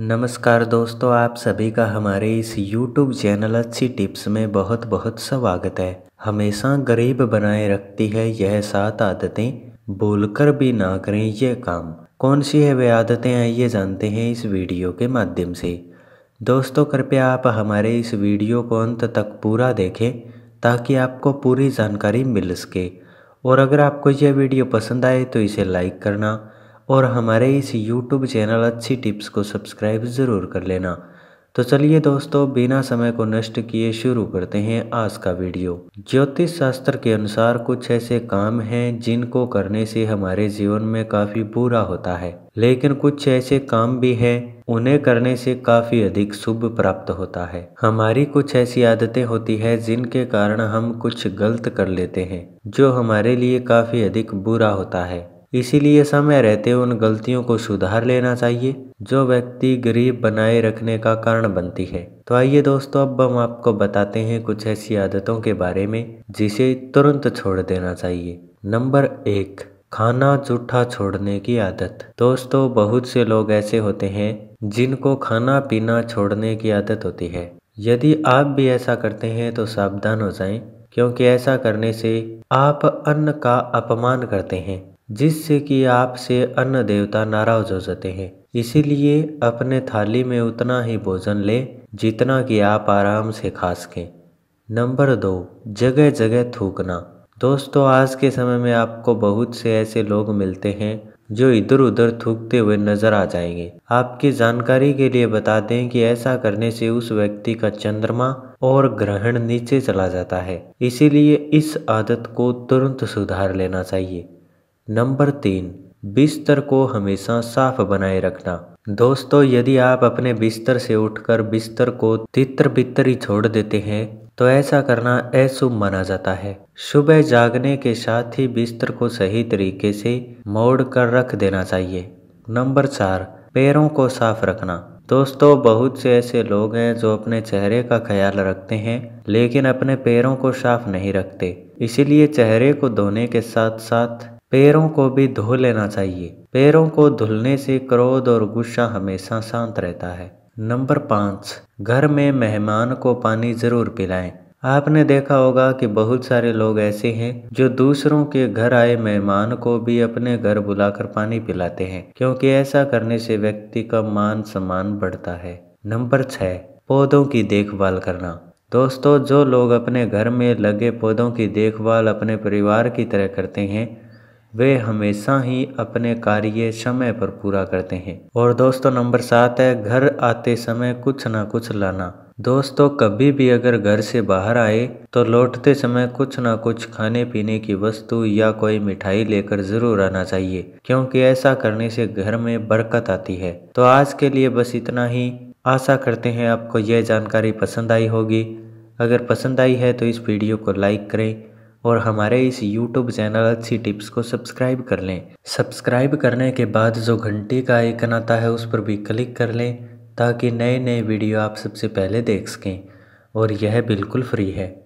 नमस्कार दोस्तों आप सभी का हमारे इस YouTube चैनल अच्छी टिप्स में बहुत बहुत स्वागत है हमेशा गरीब बनाए रखती है यह सात आदतें बोलकर भी ना करें यह काम कौन सी है वे आदतें हैं ये जानते हैं इस वीडियो के माध्यम से दोस्तों कृपया आप हमारे इस वीडियो को अंत तक पूरा देखें ताकि आपको पूरी जानकारी मिल सके और अगर आपको यह वीडियो पसंद आए तो इसे लाइक करना और हमारे इस यूट्यूब चैनल अच्छी टिप्स को सब्सक्राइब ज़रूर कर लेना तो चलिए दोस्तों बिना समय को नष्ट किए शुरू करते हैं आज का वीडियो ज्योतिष शास्त्र के अनुसार कुछ ऐसे काम हैं जिनको करने से हमारे जीवन में काफ़ी बुरा होता है लेकिन कुछ ऐसे काम भी हैं उन्हें करने से काफ़ी अधिक शुभ प्राप्त होता है हमारी कुछ ऐसी आदतें होती है जिनके कारण हम कुछ गलत कर लेते हैं जो हमारे लिए काफ़ी अधिक बुरा होता है इसीलिए समय रहते उन गलतियों को सुधार लेना चाहिए जो व्यक्ति गरीब बनाए रखने का कारण बनती है तो आइए दोस्तों अब हम आपको बताते हैं कुछ ऐसी आदतों के बारे में जिसे तुरंत छोड़ देना चाहिए नंबर एक खाना जूठा छोड़ने की आदत दोस्तों बहुत से लोग ऐसे होते हैं जिनको खाना पीना छोड़ने की आदत होती है यदि आप भी ऐसा करते हैं तो सावधान हो जाएं क्योंकि ऐसा करने से आप अन्न का अपमान करते हैं जिससे कि आपसे अन्य देवता नाराज हो जाते हैं इसीलिए अपने थाली में उतना ही भोजन लें जितना कि आप आराम से खा सकें नंबर दो जगह जगह थूकना दोस्तों आज के समय में आपको बहुत से ऐसे लोग मिलते हैं जो इधर उधर थूकते हुए नजर आ जाएंगे आपकी जानकारी के लिए बता दें कि ऐसा करने से उस व्यक्ति का चंद्रमा और ग्रहण नीचे चला जाता है इसीलिए इस आदत को तुरंत सुधार लेना चाहिए नंबर तीन बिस्तर को हमेशा साफ बनाए रखना दोस्तों यदि आप अपने बिस्तर से उठकर बिस्तर को तितर बितर ही छोड़ देते हैं तो ऐसा करना अशुभ माना जाता है सुबह जागने के साथ ही बिस्तर को सही तरीके से मोड़ कर रख देना चाहिए नंबर चार पैरों को साफ रखना दोस्तों बहुत से ऐसे लोग हैं जो अपने चेहरे का ख्याल रखते हैं लेकिन अपने पैरों को साफ नहीं रखते इसीलिए चेहरे को धोने के साथ साथ पैरों को भी धो लेना चाहिए पैरों को धुलने से क्रोध और गुस्सा हमेशा शांत रहता है नंबर पाँच घर में मेहमान को पानी जरूर पिलाएं आपने देखा होगा कि बहुत सारे लोग ऐसे हैं जो दूसरों के घर आए मेहमान को भी अपने घर बुलाकर पानी पिलाते हैं क्योंकि ऐसा करने से व्यक्ति का मान सम्मान बढ़ता है नंबर छः पौधों की देखभाल करना दोस्तों जो लोग अपने घर में लगे पौधों की देखभाल अपने परिवार की तरह करते हैं वे हमेशा ही अपने कार्य समय पर पूरा करते हैं और दोस्तों नंबर सात है घर आते समय कुछ ना कुछ लाना दोस्तों कभी भी अगर घर से बाहर आए तो लौटते समय कुछ ना कुछ खाने पीने की वस्तु या कोई मिठाई लेकर जरूर आना चाहिए क्योंकि ऐसा करने से घर में बरकत आती है तो आज के लिए बस इतना ही आशा करते हैं आपको यह जानकारी पसंद आई होगी अगर पसंद आई है तो इस वीडियो को लाइक करें और हमारे इस यूट्यूब चैनल अच्छी टिप्स को सब्सक्राइब कर लें सब्सक्राइब करने के बाद जो घंटी का आइकन आता है उस पर भी क्लिक कर लें ताकि नए नए वीडियो आप सबसे पहले देख सकें और यह बिल्कुल फ्री है